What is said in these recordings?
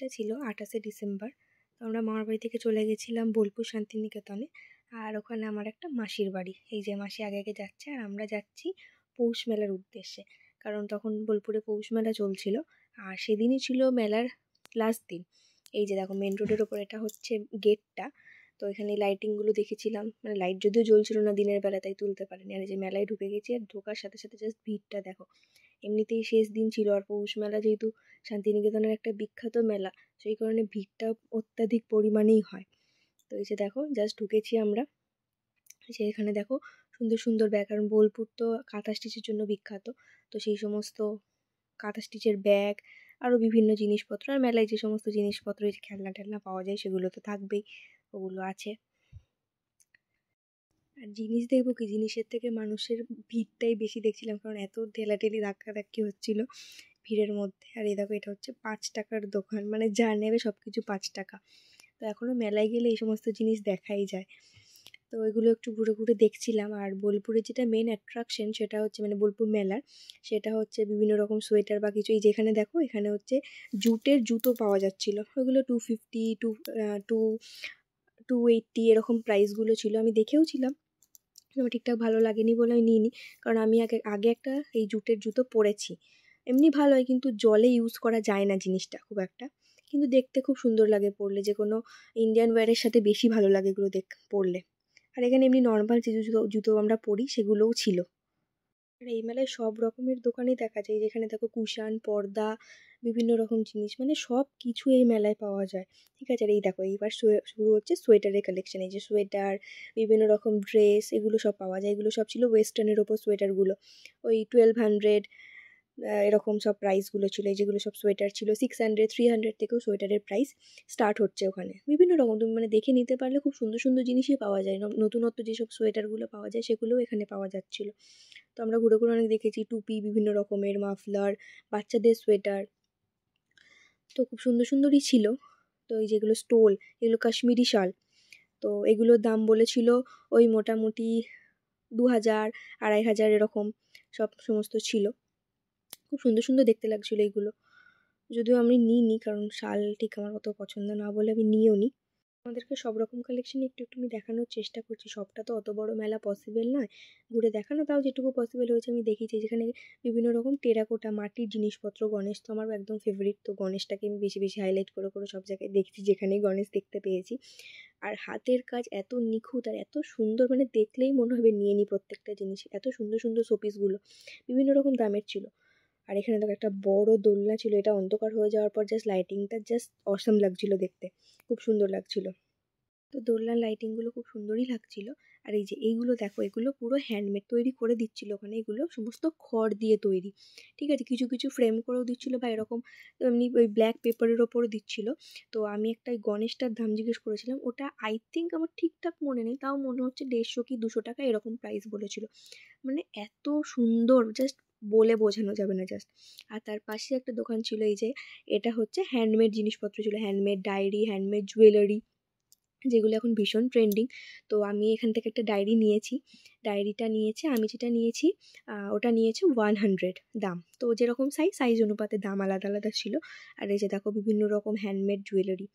দিনটা ছিল আঠাশে ডিসেম্বর তো আমরা মামার বাড়ি থেকে চলে গেছিলাম বোলপুর শান্তিনিকেতনে আর ওখানে আমার একটা মাসির বাড়ি এই যে মাসি আগে আগে যাচ্ছে আর আমরা যাচ্ছি পৌষ মেলার উদ্দেশ্যে কারণ তখন বোলপুরে পৌষ মেলা চলছিল আর সেদিনই ছিল মেলার লাস্ট দিন এই যে দেখো মেন রোডের ওপর এটা হচ্ছে গেটটা তো এখানে লাইটিংগুলো দেখেছিলাম মানে লাইট যদিও জ্বলছিল না দিনের বেলা তাই তুলতে পারেনি আর এই যে মেলায় ঢুকে গেছি আর ঢোকার সাথে সাথে জাস্ট ভিড়টা দেখো এমনিতেই শেষ দিন ছিল আর পৌষ মেলা যেহেতু শান্তিনিকেতনের একটা বিখ্যাত মেলা সেই কারণে ভিড়টা অত্যাধিক পরিমাণেই হয় তো এই যে দেখো জাস্ট ঢুকেছি আমরা সেখানে দেখো সুন্দর সুন্দর ব্যাগ কারণ বোলপুর তো কাঁথা স্টিচের জন্য বিখ্যাত তো সেই সমস্ত কাঁথা স্টিচের ব্যাগ আরও বিভিন্ন জিনিসপত্র আর মেলায় যে সমস্ত জিনিসপত্র খেলনা টেলনা পাওয়া যায় সেগুলো তো থাকবেই ওগুলো আছে আর জিনিস দেখবো কি জিনিসের থেকে মানুষের ভিড়টাই বেশি দেখছিলাম কারণ এত ঠেলাঠেলি ধাক্কাধাক্কি হচ্ছিলো ভিড়ের মধ্যে আর এই দেখো এটা হচ্ছে পাঁচ টাকার দোকান মানে যা নেবে সব কিছু পাঁচ টাকা তো এখনও মেলায় গেলে এই সমস্ত জিনিস দেখাই যায় তো ওইগুলো একটু ঘুরে ঘুরে দেখছিলাম আর বোলপুরের যেটা মেন অ্যাট্রাকশন সেটা হচ্ছে মানে বোলপুর মেলার সেটা হচ্ছে বিভিন্ন রকম সোয়েটার বা কিছু এই যেখানে দেখো এখানে হচ্ছে জুটের জুতো পাওয়া যাচ্ছিল ওইগুলো two fifty to two two eighty এরকম প্রাইসগুলো ছিল আমি দেখেওছিলাম আমার ঠিকঠাক ভালো লাগেনি বলে আমি নিইনি কারণ আমি আগে আগে একটা এই জুটের জুতো পরেছি এমনি ভালো হয় কিন্তু জলে ইউজ করা যায় না জিনিসটা খুব একটা কিন্তু দেখতে খুব সুন্দর লাগে পরলে যে কোনো ইন্ডিয়ান ওয়্যারের সাথে বেশি ভালো লাগে এগুলো দেখ পরলে আর এখানে এমনি নর্মাল যে জুতো জুতো আমরা পরি সেগুলোও ছিল আর এই মেলায় সব রকমের দোকানই দেখা যায় যেখানে দেখো কুশান পর্দা বিভিন্ন রকম জিনিস মানে সব কিছু এই মেলায় পাওয়া যায় ঠিক আছে আর এই দেখো এইবার শুরু হচ্ছে সোয়েটারের কালেকশন এই যে সোয়েটার বিভিন্ন রকম ড্রেস এগুলো সব পাওয়া যায় এগুলো সব ছিল ওয়েস্টার্নের ওপর সোয়েটারগুলো ওই টুয়েলভ হান্ড্রেড এরকম সব প্রাইসগুলো ছিল যেগুলো সব সোয়েটার ছিল সিক্স হান্ড্রেড থ্রি হান্ড্রেড থেকেও সোয়েটারের প্রাইস স্টার্ট হচ্ছে ওখানে বিভিন্ন রকম তুমি মানে দেখে নিতে পারলে খুব সুন্দর সুন্দর জিনিসই পাওয়া যায় নতুনত্ব যেসব সোয়েটারগুলো পাওয়া যায় সেগুলোও এখানে পাওয়া যাচ্ছিলো তো আমরা ঘুরে ঘুরে অনেক দেখেছি টুপি বিভিন্ন রকমের মাফলার বাচ্চাদের সোয়েটার তো খুব সুন্দর সুন্দরই ছিল তো এই যেগুলো স্টোল এগুলো কাশ্মীরি শাল তো এগুলোর দাম বলেছিল ওই মোটামুটি দু হাজার আড়াই হাজার এরকম সব সমস্ত ছিল খুব সুন্দর সুন্দর দেখতে লাগছিলো এইগুলো যদিও আমি নিই নি কারণ শাল ঠিক আমার অত পছন্দ না বলে আমি নিয়েও নিই আমাদেরকে সব রকম কালেকশন একটু একটু আমি দেখানোর চেষ্টা করছি সবটা তো অত বড় মেলা পসিবল নয় ঘুরে দেখানো তাও যেটুকু পসিবল হয়েছে আমি দেখেছি যেখানে বিভিন্ন রকম টেরাকোটা মাটির জিনিসপত্র গণেশ তো আমার একদম ফেভারিট তো গণেশটাকে আমি বেশি বেশি হাইলাইট করে করে সব জায়গায় দেখছি যেখানেই গণেশ দেখতে পেয়েছি আর হাতের কাজ এত নিখুঁত আর এত সুন্দর মানে দেখলেই মনে হবে নিয়ে নিই প্রত্যেকটা জিনিস এত সুন্দর সুন্দর শোপিসগুলো বিভিন্ন রকম দামের ছিল আর এখানে দেখো একটা বড় দোলনা ছিল এটা অন্ধকার হয়ে যাওয়ার পর জাস্ট লাইটিংটা জাস্ট অসম লাগছিল দেখতে খুব সুন্দর লাগছিল তো দোলনার লাইটিংগুলো খুব সুন্দরই লাগছিল আর এই যে এইগুলো দেখো এগুলো পুরো হ্যান্ডমেড তৈরি করে দিচ্ছিলো ওখানে এগুলো সমস্ত খড় দিয়ে তৈরি ঠিক আছে কিছু কিছু ফ্রেম করেও দিচ্ছিলো বা এরকম এমনি ওই ব্ল্যাক পেপারের ওপরও দিচ্ছিল তো আমি একটা গণেশটার দাম জিজ্ঞেস করেছিলাম ওটা আই থিঙ্ক আমার ঠিকঠাক মনে নেই তাও মনে হচ্ছে দেড়শো কি দুশো টাকা এরকম প্রাইস বলেছিল মানে এত সুন্দর জাস্ট বলে বোঝানো যাবে না জাস্ট আর তার পাশে একটা দোকান ছিল এই যে এটা হচ্ছে হ্যান্ডমেড জিনিসপত্র ছিল হ্যান্ডমেড ডায়েরি হ্যান্ডমেড জুয়েলারি যেগুলো এখন ভীষণ ট্রেন্ডিং তো আমি এখান থেকে একটা ডায়েরি নিয়েছি ডায়েরিটা নিয়েছে আমি যেটা নিয়েছি ওটা নিয়েছে ওয়ান হান্ড্রেড দাম তো যেরকম সাইজ সাইজ অনুপাতে দাম আলাদা আলাদা ছিল আর এই যে দেখো বিভিন্ন রকম হ্যান্ডমেড জুয়েলারি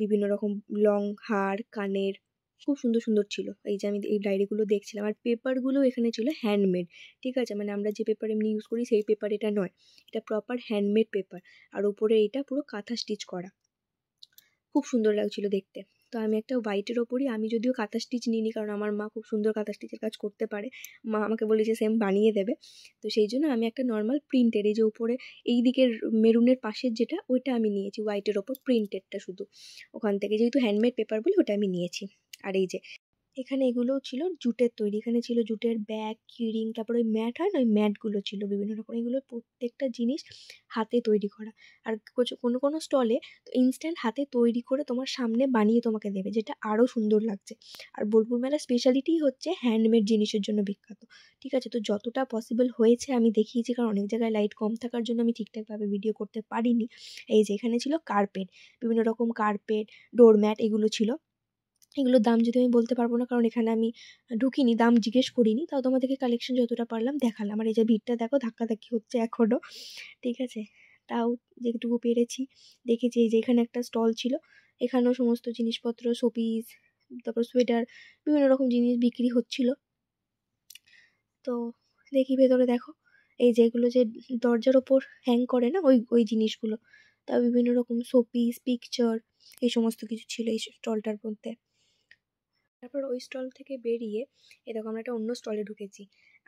বিভিন্ন রকম লং হার কানের খুব সুন্দর সুন্দর ছিল এই যে আমি এই ডায়েরিগুলো দেখছিলাম আর পেপারগুলো এখানে ছিল হ্যান্ডমেড ঠিক আছে মানে আমরা যে পেপার এমনি ইউজ করি সেই পেপার এটা নয় এটা প্রপার হ্যান্ডমেড পেপার আর ওপরে এটা পুরো কাঁথা স্টিচ করা খুব সুন্দর লাগছিল দেখতে তো আমি একটা হোয়াইটের ওপরই আমি যদিও কাঁথা স্টিচ নিইনি কারণ আমার মা খুব সুন্দর কাঁথা স্টিচের কাজ করতে পারে মা আমাকে বলেছে সেম বানিয়ে দেবে তো সেই জন্য আমি একটা নর্মাল প্রিন্টের এই যে উপরে এই দিকের মেরুনের পাশের যেটা ওইটা আমি নিয়েছি হোয়াইটের ওপর প্রিন্টেডটা শুধু ওখান থেকে যেহেতু হ্যান্ডমেড পেপার বলি ওটা আমি নিয়েছি আর এই যে এখানে এগুলোও ছিল জুটের তৈরি এখানে ছিল জুটের ব্যাগ কিরিং তারপরে ওই ম্যাট হয় না ওই ম্যাটগুলো ছিল বিভিন্ন রকম এগুলো প্রত্যেকটা জিনিস হাতে তৈরি করা আর কোনো কোনো স্টলে ইনস্ট্যান্ট হাতে তৈরি করে তোমার সামনে বানিয়ে তোমাকে দেবে যেটা আরও সুন্দর লাগছে আর বোলপুর মেলার স্পেশালিটি হচ্ছে হ্যান্ডমেড জিনিসের জন্য বিখ্যাত ঠিক আছে তো যতটা পসিবল হয়েছে আমি দেখিয়েছি কারণ অনেক জায়গায় লাইট কম থাকার জন্য আমি ঠিকঠাকভাবে ভিডিও করতে পারিনি এই যে এখানে ছিল কার্পেট বিভিন্ন রকম কার্পেট ডোরম্যাট এগুলো ছিল এগুলোর দাম যদি আমি বলতে পারবো না কারণ এখানে আমি ঢুকিনি দাম জিজ্ঞেস করিনি তাও তোমাদেরকে কালেকশন যতটা পারলাম দেখালাম আর এই যে ভিড়টা দেখো ধাক্কাধাক্কি হচ্ছে এখনও ঠিক আছে তাও যেটুকু পেরেছি দেখেছি এই যে এখানে একটা স্টল ছিল এখানেও সমস্ত জিনিসপত্র শোপিস তারপর সোয়েটার বিভিন্ন রকম জিনিস বিক্রি হচ্ছিল তো দেখি ভেতরে দেখো এই যেগুলো যে দরজার ওপর হ্যাং করে না ওই ওই জিনিসগুলো তা বিভিন্ন রকম শোপিস পিকচার এই সমস্ত কিছু ছিল এই স্টলটার মধ্যে তারপর ওই স্টল থেকে বেরিয়ে এরকম আমরা একটা অন্য স্টলে ঢুকেছি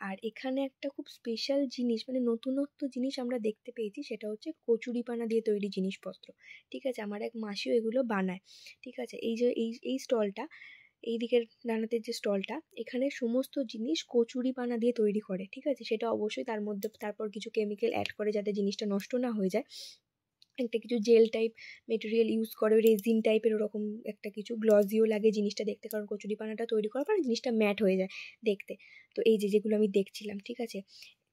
আর এখানে একটা খুব স্পেশাল জিনিস মানে নতুনত্ব জিনিস আমরা দেখতে পেয়েছি সেটা হচ্ছে কচুরিপানা দিয়ে তৈরি জিনিসপত্র ঠিক আছে আমার এক মাসিও এগুলো বানায় ঠিক আছে এই যে এই এই স্টলটা এই দিকের ডানাতের যে স্টলটা এখানে সমস্ত জিনিস কচুরি পানা দিয়ে তৈরি করে ঠিক আছে সেটা অবশ্যই তার মধ্যে তারপর কিছু কেমিক্যাল অ্যাড করে যাতে জিনিসটা নষ্ট না হয়ে যায় একটা কিছু জেল টাইপ মেটেরিয়াল ইউজ করে রেজিন টাইপের ওরকম একটা কিছু গ্লজিও লাগে জিনিসটা দেখতে কারণ কচুরিপানাটা তৈরি করার পর জিনিসটা ম্যাট হয়ে যায় দেখতে তো এই যে যেগুলো আমি দেখছিলাম ঠিক আছে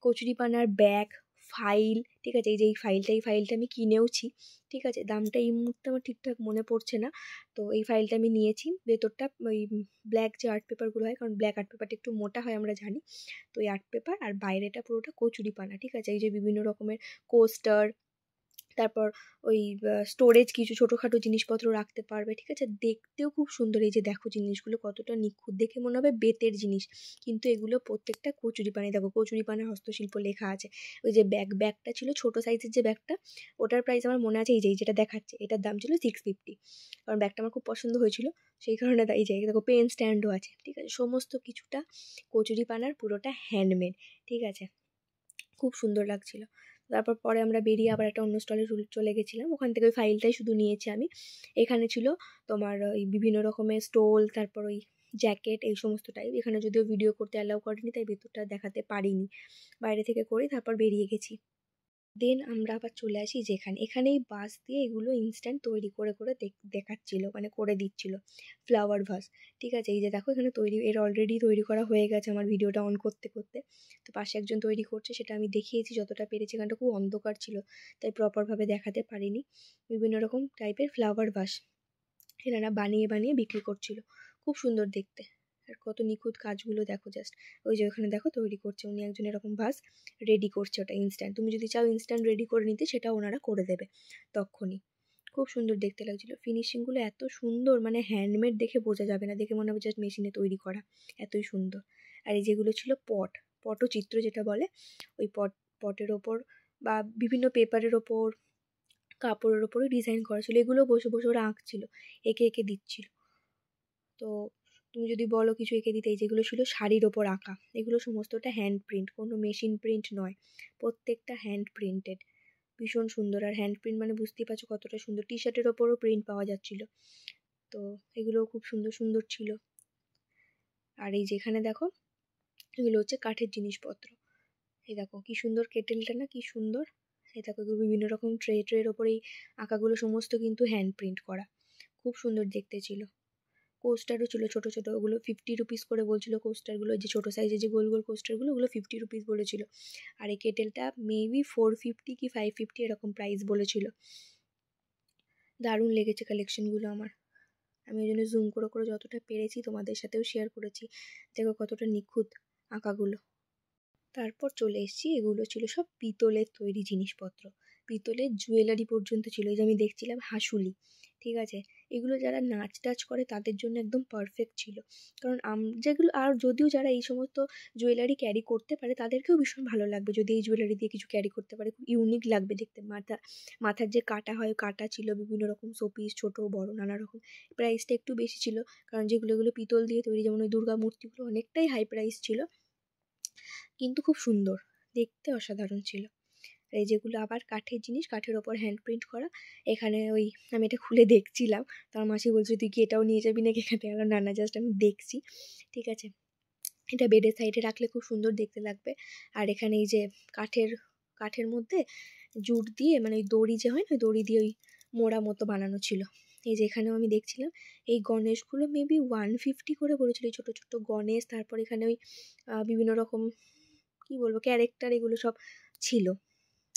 কচুরিপানার ব্যাগ ফাইল ঠিক আছে এই যে এই ফাইলটা এই ফাইলটা আমি কিনেওছি ঠিক আছে দামটা এই মুহূর্তে আমার ঠিকঠাক মনে পড়ছে না তো এই ফাইলটা আমি নিয়েছি ভেতরটা ওই ব্ল্যাক যে আর্ট পেপারগুলো হয় কারণ ব্ল্যাক আর্ট পেপারটা একটু মোটা হয় আমরা জানি তো এই আর্ট পেপার আর বাইরেটা পুরোটা কচুরিপানা ঠিক আছে এই যে বিভিন্ন রকমের কোস্টার তারপর ওই স্টোরেজ কিছু ছোটোখাটো জিনিসপত্র রাখতে পারবে ঠিক আছে দেখতেও খুব সুন্দর এই যে দেখো জিনিসগুলো কতটা নিখুঁত দেখে মনে হবে বেতের জিনিস কিন্তু এগুলো প্রত্যেকটা কচুরিপানে দেখো কচুরিপানের হস্তশিল্প লেখা আছে ওই যে ব্যাগ ব্যাগটা ছিল ছোটো সাইজের যে ব্যাগটা ওটার প্রাইস আমার মনে আছে এই যে যেটা দেখাচ্ছে এটার দাম ছিল সিক্স ফিফটি কারণ ব্যাগটা আমার খুব পছন্দ হয়েছিল সেই কারণে এই যে দেখো পেন স্ট্যান্ডও আছে ঠিক আছে সমস্ত কিছুটা কচুরিপানার পুরোটা হ্যান্ডমেড ঠিক আছে খুব সুন্দর লাগছিলো তারপর পরে আমরা বেরিয়ে আবার একটা অন্য স্টলে চলে গেছিলাম ওখান থেকে ওই ফাইলটাই শুধু নিয়েছি আমি এখানে ছিল তোমার ওই বিভিন্ন রকমের স্টোল তারপর ওই জ্যাকেট এই সমস্ত টাইপ এখানে যদিও ভিডিও করতে অ্যালাউ করেনি তাই ভেতরটা দেখাতে পারিনি বাইরে থেকে করি তারপর বেরিয়ে গেছি দেন আমরা আবার চলে আসি যেখানে এখানেই বাঁশ দিয়ে এগুলো ইনস্ট্যান্ট তৈরি করে করে দেখাচ্ছিলো মানে করে দিচ্ছিলো ফ্লাওয়ার ভাস ঠিক আছে এই যে দেখো এখানে তৈরি এর অলরেডি তৈরি করা হয়ে গেছে আমার ভিডিওটা অন করতে করতে তো পাশে একজন তৈরি করছে সেটা আমি দেখিয়েছি যতটা পেরেছি এখানটা খুব অন্ধকার ছিল তাই প্রপারভাবে দেখাতে পারিনি বিভিন্ন রকম টাইপের ফ্লাওয়ার ভাস এনারা বানিয়ে বানিয়ে বিক্রি করছিল খুব সুন্দর দেখতে আর কত নিখুঁত কাজগুলো দেখো জাস্ট ওই যে ওখানে দেখো তৈরি করছে উনি একজন এরকম ভাস রেডি করছে ওটা ইনস্ট্যান্ট তুমি যদি চাও ইনস্ট্যান্ট রেডি করে নিতে সেটা ওনারা করে দেবে তখনই খুব সুন্দর দেখতে লাগছিলো ফিনিশিংগুলো এত সুন্দর মানে হ্যান্ডমেড দেখে বোঝা যাবে না দেখে মনে হবে জাস্ট মেশিনে তৈরি করা এতই সুন্দর আর এই যেগুলো ছিল পট চিত্র যেটা বলে ওই পট পটের ওপর বা বিভিন্ন পেপারের ওপর কাপড়ের ওপরে ডিজাইন করা ছিল এগুলো বসে বসে ওরা আঁকছিল একে একে দিচ্ছিল তো তুমি যদি বলো কিছু এঁকে দিতে যেগুলো ছিল শাড়ির ওপর আঁকা এগুলো সমস্তটা হ্যান্ড প্রিন্ট কোনো মেশিন প্রিন্ট নয় প্রত্যেকটা হ্যান্ড প্রিন্টেড ভীষণ সুন্দর আর হ্যান্ড প্রিন্ট মানে বুঝতেই পারছো কতটা সুন্দর টি শার্টের ওপরও প্রিন্ট পাওয়া যাচ্ছিল তো এগুলো খুব সুন্দর সুন্দর ছিল আর এই যেখানে দেখো এগুলো হচ্ছে কাঠের জিনিসপত্র এই দেখো কি সুন্দর কেটেলটা না কি সুন্দর এই দেখো বিভিন্ন রকম ট্রে ট্রের ওপরেই আঁকাগুলো সমস্ত কিন্তু হ্যান্ড প্রিন্ট করা খুব সুন্দর দেখতে ছিল কোস্টারও ছিল ছোটো ছোটো ওগুলো ফিফটি রুপিস করে বলছিল কোস্টারগুলো যে ছোটো সাইজের যে গোল গোল কোস্টারগুলো ওগুলো ফিফটি রুপিস বলেছিল আর এই কেটেলটা মেবি ফোর ফিফটি কি ফাইভ ফিফটি এরকম প্রাইস বলেছিল দারুণ লেগেছে কালেকশনগুলো আমার আমি ওই জন্য জুম করে করে যতটা পেরেছি তোমাদের সাথেও শেয়ার করেছি দেখো কতটা নিখুঁত আঁকাগুলো তারপর চলে এসেছি এগুলো ছিল সব পিতলের তৈরি জিনিসপত্র পিতলের জুয়েলারি পর্যন্ত ছিল যে আমি দেখছিলাম হাসুলি ঠিক আছে এগুলো যারা নাচ টাচ করে তাদের জন্য একদম পারফেক্ট ছিল কারণ আম যেগুলো আর যদিও যারা এই সমস্ত জুয়েলারি ক্যারি করতে পারে তাদেরকেও ভীষণ ভালো লাগবে যদি এই জুয়েলারি দিয়ে কিছু ক্যারি করতে পারে খুব ইউনিক লাগবে দেখতে মাথা মাথার যে কাটা হয় কাটা ছিল বিভিন্ন রকম শোপিস ছোট বড় নানা রকম প্রাইসটা একটু বেশি ছিল কারণ যেগুলো এগুলো পিতল দিয়ে তৈরি যেমন ওই দুর্গা মূর্তিগুলো অনেকটাই হাই প্রাইস ছিল কিন্তু খুব সুন্দর দেখতে অসাধারণ ছিল এই যেগুলো আবার কাঠের জিনিস কাঠের ওপর হ্যান্ড প্রিন্ট করা এখানে ওই আমি এটা খুলে দেখছিলাম তো আমার মাসি বলছে তুই কি এটাও নিয়ে যাবি নাকি এখানে আরো না জাস্ট আমি দেখছি ঠিক আছে এটা বেডের সাইডে রাখলে খুব সুন্দর দেখতে লাগবে আর এখানে এই যে কাঠের কাঠের মধ্যে জুট দিয়ে মানে ওই দড়ি যে হয় না দড়ি দিয়ে ওই মোড়া মতো বানানো ছিল এই যে এখানেও আমি দেখছিলাম এই গণেশগুলো মেবি ওয়ান ফিফটি করে এই ছোটো ছোটো গণেশ তারপর এখানে ওই বিভিন্ন রকম কি বলবো ক্যারেক্টার এগুলো সব ছিল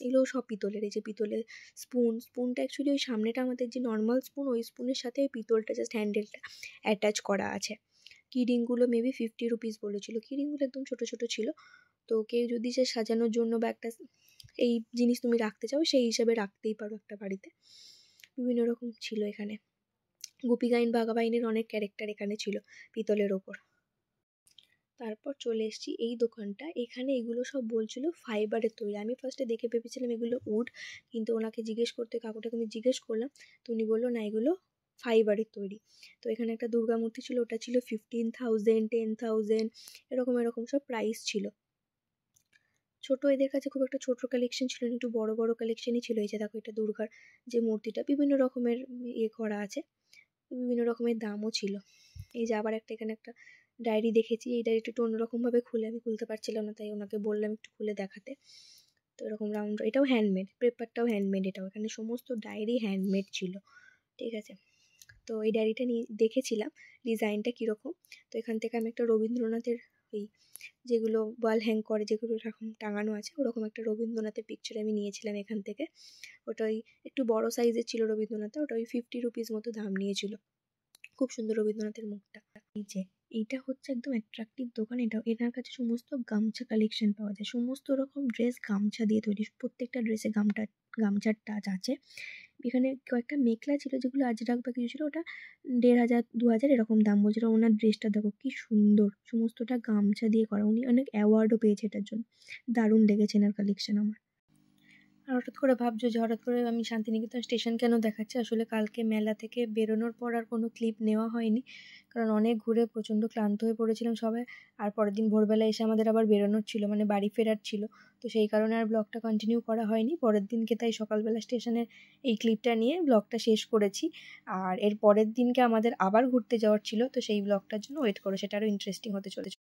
এগুলো সব পিতলের এই যে পিতলের স্পুন স্পুনটা অ্যাকচুয়ালি ওই সামনেটা আমাদের যে নর্মাল স্পুন ওই স্পুনের সাথে ওই পিতলটা জাস্ট হ্যান্ডেলটা অ্যাটাচ করা আছে কিডিংগুলো মেবি ফিফটি রুপিস বলেছিল কিডিংগুলো একদম ছোটো ছোটো ছিল তো কেউ যদি সে সাজানোর জন্য বা একটা এই জিনিস তুমি রাখতে চাও সেই হিসাবে রাখতেই পারো একটা বাড়িতে বিভিন্ন রকম ছিল এখানে গোপী গাইন বাঘা বাইনের অনেক ক্যারেক্টার এখানে ছিল পিতলের ওপর তারপর চলে এসেছি এই দোকানটা এখানে এগুলো সব বলছিল ফাইবারের তৈরি আমি ফার্স্টে দেখে ভেবেছিলাম এগুলো উড কিন্তু ওনাকে জিজ্ঞেস করতে কাকুটাকে আমি জিজ্ঞেস করলাম তো উনি বললো না এগুলো ফাইবারের তৈরি তো এখানে একটা দুর্গা মূর্তি ছিল ওটা ছিল ফিফটিন থাউজেন্ড টেন থাউজেন্ড এরকম এরকম সব প্রাইস ছিল ছোট এদের কাছে খুব একটা ছোট কালেকশন ছিল না একটু বড় বড় কালেকশনই ছিল এই যে দেখো এটা দুর্গার যে মূর্তিটা বিভিন্ন রকমের ইয়ে করা আছে বিভিন্ন রকমের দামও ছিল এই যে আবার একটা এখানে একটা ডায়েরি দেখেছি এই ডায়েরিটা একটু অন্যরকমভাবে খুলে আমি খুলতে পারছিলাম না তাই ওনাকে বললাম একটু খুলে দেখাতে তো এরকম রাউন্ড এটাও হ্যান্ডমেড পেপারটাও হ্যান্ডমেড এটাও এখানে সমস্ত ডায়েরি হ্যান্ডমেড ছিল ঠিক আছে তো এই ডায়েরিটা নিয়ে দেখেছিলাম ডিজাইনটা কীরকম তো এখান থেকে আমি একটা রবীন্দ্রনাথের ওই যেগুলো ওয়াল হ্যাং করে যেগুলো এরকম টাঙানো আছে ওরকম একটা রবীন্দ্রনাথের পিকচার আমি নিয়েছিলাম এখান থেকে ওটা ওই একটু বড় সাইজের ছিল রবীন্দ্রনাথ ওটা ওই ফিফটি রুপিস মতো দাম নিয়েছিল খুব সুন্দর রবীন্দ্রনাথের মুখটা নিচে এটা হচ্ছে একদম অ্যাট্রাকটিভ দোকান এটা এনার কাছে সমস্ত গামছা কালেকশন পাওয়া যায় সমস্ত রকম ড্রেস গামছা দিয়ে তৈরি প্রত্যেকটা ড্রেসে গামটা গামছার টাচ আছে এখানে কয়েকটা মেখলা ছিল যেগুলো আজ বা কিছু ছিল ওটা দেড় হাজার দু হাজার এরকম দাম বলছিল ওনার ড্রেসটা দেখো কি সুন্দর সমস্তটা গামছা দিয়ে করা উনি অনেক অ্যাওয়ার্ডও পেয়েছে এটার জন্য দারুণ লেগেছে এনার কালেকশন আমার আর হঠাৎ করে ভাবছো যে হঠাৎ করে আমি শান্তিনিকেতন স্টেশন কেন দেখাচ্ছি আসলে কালকে মেলা থেকে বেরোনোর পর আর কোনো ক্লিপ নেওয়া হয়নি কারণ অনেক ঘুরে প্রচণ্ড ক্লান্ত হয়ে পড়েছিলাম সবাই আর পরের দিন ভোরবেলা এসে আমাদের আবার বেরোনোর ছিল মানে বাড়ি ফেরার ছিল তো সেই কারণে আর ব্লগটা কন্টিনিউ করা হয়নি পরের দিনকে তাই সকালবেলা স্টেশনে এই ক্লিপটা নিয়ে ব্লগটা শেষ করেছি আর এর পরের দিনকে আমাদের আবার ঘুরতে যাওয়ার ছিল তো সেই ব্লগটার জন্য ওয়েট করো সেটা আরও ইন্টারেস্টিং হতে চলেছে